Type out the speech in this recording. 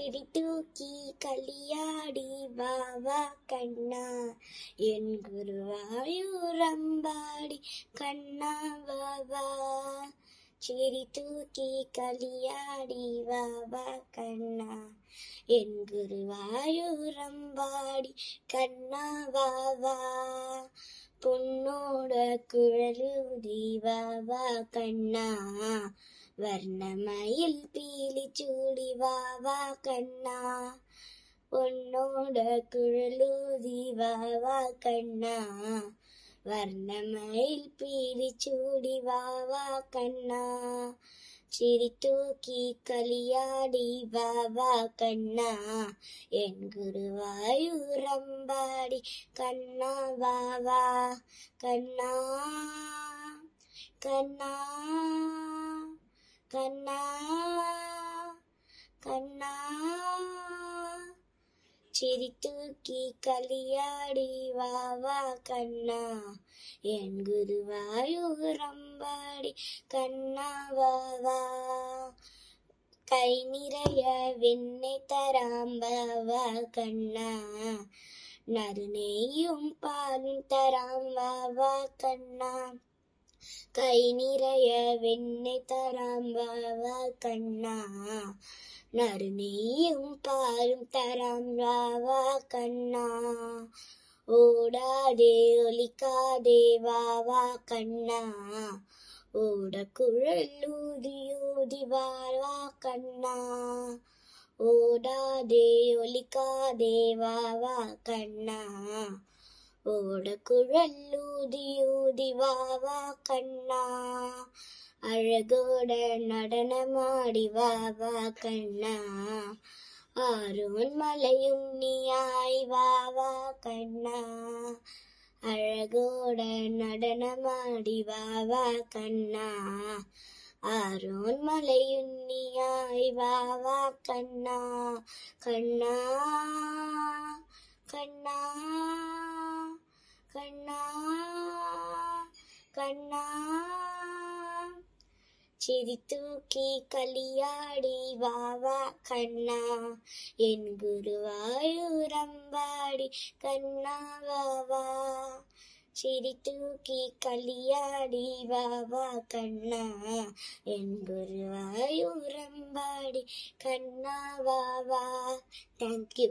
செடி தூக்கி களியாடி வா கண்ணா என் குருவாயூரம்பாடி கண்ணா வா செடி தூக்கி களியாடி வா கண்ணா என் குருவாயூரம்பாடி கண்ணா வா പുന്നോട കുഴലൂതി വാവ കണ്ണ വർണ്ണമയിൽ പീലി ചൂടി വാവ കണ്ണ പൊന്നോട കുഴലൂതി വാവ കണ്ണ വർണ്ണമയിൽ പീലി ചൂടി വാവ കണ്ണ சிரி தூக்கி கலியாடி பாபா கண்ணா என் குருவாயூரம்பாடி கண்ணா பாபா கண்ணா கண்ணா கண்ணா கண்ணா சிரித்தூக்கி கலியாடி வாவா கண்ணா என் குருவாயு ரம்பாடி கண்ணா வாவா கை நிறைய வெண்ணை தராம்பாவா கண்ணா நறுநெய்யும் பாலும் தராம்பாவா கண்ணா கை நிறைய வெண்ணை தராம்பாவா கண்ணா நறுநீயும் பாலும் தரம் ராவா கண்ணா ஓடாதே ஒலிக்காதே வாவா கண்ணா ஓட குழல் ஊதி ஊதி வாழ்வா கண்ணா ஓடாதே ஒலிக்காதே வாவா கண்ணா ஓட குழல் ஊதி ஊதி வாவா கண்ணா அழகோட நடனமாடி வா வா கண்ணா ஆறுவன் மலையும் நீயாய் வா வா கண்ணா அழகோட நடனமாடி வா வா கண்ணா ஆரோன் மலையுன்னியாய் வா வா கண்ணா கண்ணா கண்ணா கண்ணா கண்ணா தூக்கி கலியாடி வாவா கண்ணா என் குருவாயூரம்பாடி கண்ணா வாவா சிரி தூக்கி கலியாடி வாவா கண்ணா என் குருவாயூரம்பாடி கண்ணா வாவா தேங்க்யூ